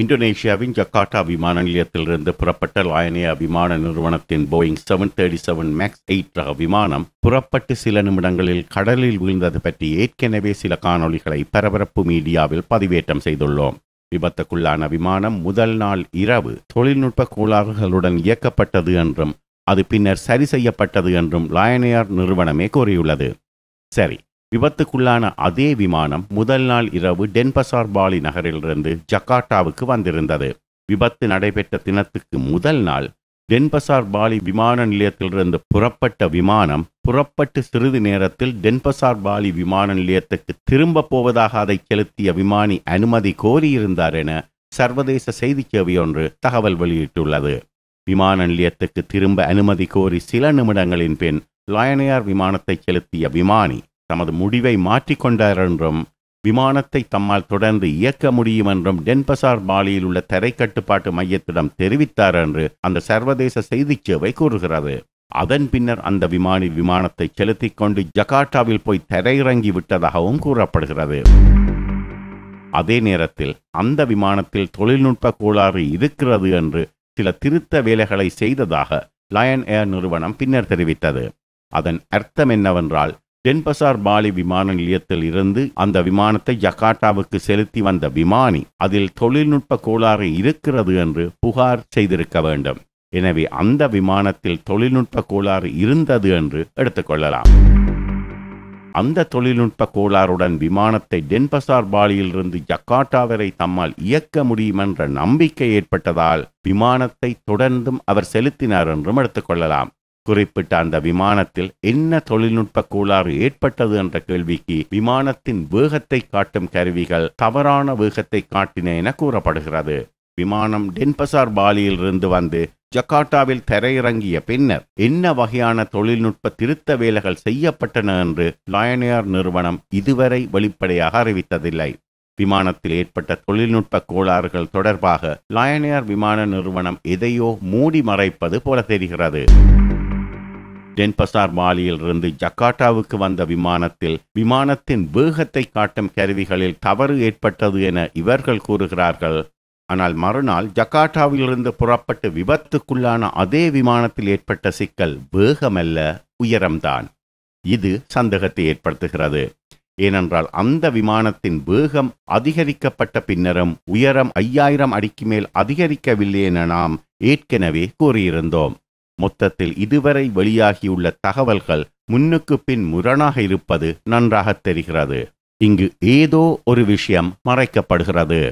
இந்தோனேஷியாவின் ஜக்காட்டா விமான நிலையத்திலிருந்து புறப்பட்ட லாயனியா விமான நிறுவனத்தின் Boeing seven thirty seven max eight ரக விமானம் புறப்பட்டு சில நிமிடங்களில் கடலில் வீழ்ந்தது பற்றி ஏற்கனவே சில காணொளிகளை பரபரப்பு மீடியாவில் பதிவேற்றம் செய்துள்ளோம் விபத்துக்குள்ளான விமானம் முதல் நாள் இரவு தொழில்நுட்ப கோளாறுகளுடன் இயக்கப்பட்டது என்றும் அது பின்னர் சரி செய்யப்பட்டது என்றும் லாயனேயார் நிறுவனமே கூறியுள்ளது சரி விபத்துக்குள்ளான அதே விமானம் முதல் நாள் இரவு டென்பசார் பாலி நகரிலிருந்து ஜக்காட்டாவுக்கு வந்திருந்தது விபத்து நடைபெற்ற தினத்துக்கு முதல் நாள் டென்பசார் பாலி விமான நிலையத்திலிருந்து புறப்பட்ட விமானம் புறப்பட்டு சிறிது நேரத்தில் டென்பசார் பாலி விமான நிலையத்துக்கு திரும்ப போவதாக அதை செலுத்திய விமானி அனுமதி கோரியிருந்தார் என சர்வதேச செய்தி ஒன்று தகவல் வெளியிட்டுள்ளது விமான நிலையத்துக்கு திரும்ப அனுமதி கோரி சில நிமிடங்களின் பின் லயனையார் விமானத்தை செலுத்திய விமானி தமது முடிவை மாற்றிக்கொண்டார் என்றும் விமானத்தை தம்மால் தொடர்ந்து இயக்க முடியும் என்றும் டென்பசார் பாலியில் உள்ள தரை கட்டுப்பாட்டு மையத்திடம் தெரிவித்தார் என்று அந்த சர்வதேச செய்திச் சேவை கூறுகிறது அதன் பின்னர் அந்த விமானி விமானத்தை செலுத்திக் கொண்டு ஜகார்டாவில் போய் தரையிறங்கி விட்டதாகவும் கூறப்படுகிறது அதே நேரத்தில் அந்த விமானத்தில் தொழில்நுட்ப கோளாறு இருக்கிறது என்று சில திருத்த வேலைகளை செய்ததாக லயன் ஏர் நிறுவனம் பின்னர் தெரிவித்தது அதன் அர்த்தம் என்னவென்றால் தென்பசார் பாலி விமான நிலையத்தில் இருந்து அந்த விமானத்தை ஜகார்டாவுக்கு செலுத்தி வந்த விமானி அதில் தொழில்நுட்ப கோளாறு இருக்கிறது என்று புகார் செய்திருக்க வேண்டும் எனவே அந்த விமானத்தில் தொழில்நுட்ப கோளாறு இருந்தது என்று எடுத்துக்கொள்ளலாம் அந்த தொழில்நுட்ப கோளாறுடன் விமானத்தை டென்பசார் பாலியிலிருந்து ஜக்காட்டா வரை தம்மால் இயக்க முடியும் என்ற நம்பிக்கை ஏற்பட்டதால் விமானத்தை தொடர்ந்தும் அவர் செலுத்தினார் என்றும் எடுத்துக்கொள்ளலாம் குறிப்பிட்ட அந்த விமானத்தில் என்ன தொழில்நுட்ப கோளாறு ஏற்பட்டது என்ற கேள்விக்கு விமானத்தின் வேகத்தை காட்டும் கருவிகள் தவறான வேகத்தை காட்டின என கூறப்படுகிறது விமானம் டென்பசார் பாலியிலிருந்து வந்து ஜக்காட்டாவில் தரையிறங்கிய பின்னர் என்ன வகையான தொழில்நுட்ப திருத்த வேலைகள் செய்யப்பட்டன என்று லயனேர் நிறுவனம் இதுவரை வெளிப்படையாக அறிவித்ததில்லை விமானத்தில் ஏற்பட்ட தொழில்நுட்ப கோளாறுகள் தொடர்பாக லயனேர் விமான நிறுவனம் எதையோ மூடி மறைப்பது போல தெரிகிறது டென்பசார் மாலியிலிருந்து ஜக்காட்டாவுக்கு வந்த விமானத்தில் விமானத்தின் வேகத்தை காட்டும் கருவிகளில் தவறு ஏற்பட்டது என இவர்கள் கூறுகிறார்கள் ஆனால் மறுநாள் ஜக்காட்டாவிலிருந்து புறப்பட்டு விபத்துக்குள்ளான அதே விமானத்தில் ஏற்பட்ட சிக்கல் வேகமல்ல உயரம்தான் இது சந்தேகத்தை ஏற்படுத்துகிறது ஏனென்றால் அந்த விமானத்தின் வேகம் அதிகரிக்கப்பட்ட பின்னரும் உயரம் ஐயாயிரம் அடிக்கு மேல் அதிகரிக்கவில்லை என நாம் ஏற்கனவே கூறியிருந்தோம் மொத்தத்தில் இதுவரை வெளியாகியுள்ள தகவல்கள் முன்னுக்கு பின் முரணாக இருப்பது நன்றாக தெரிகிறது இங்கு ஏதோ ஒரு விஷயம் மறைக்கப்படுகிறது